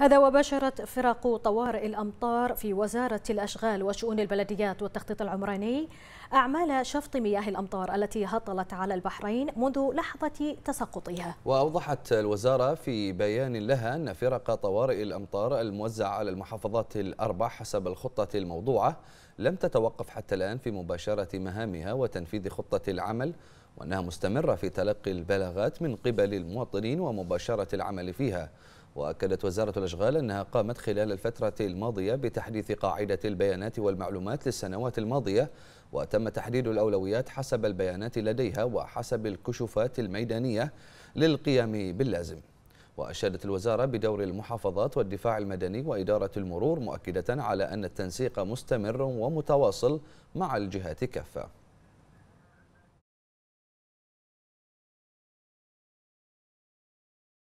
هذا وباشرت فرق طوارئ الأمطار في وزارة الأشغال وشؤون البلديات والتخطيط العمراني أعمال شفط مياه الأمطار التي هطلت على البحرين منذ لحظة تساقطها وأوضحت الوزارة في بيان لها أن فرق طوارئ الأمطار الموزعة على المحافظات الأربع حسب الخطة الموضوعة لم تتوقف حتى الآن في مباشرة مهامها وتنفيذ خطة العمل وأنها مستمرة في تلقي البلاغات من قبل المواطنين ومباشرة العمل فيها وأكدت وزارة الأشغال أنها قامت خلال الفترة الماضية بتحديث قاعدة البيانات والمعلومات للسنوات الماضية وتم تحديد الأولويات حسب البيانات لديها وحسب الكشوفات الميدانية للقيام باللازم وأشادت الوزارة بدور المحافظات والدفاع المدني وإدارة المرور مؤكدة على أن التنسيق مستمر ومتواصل مع الجهات كافة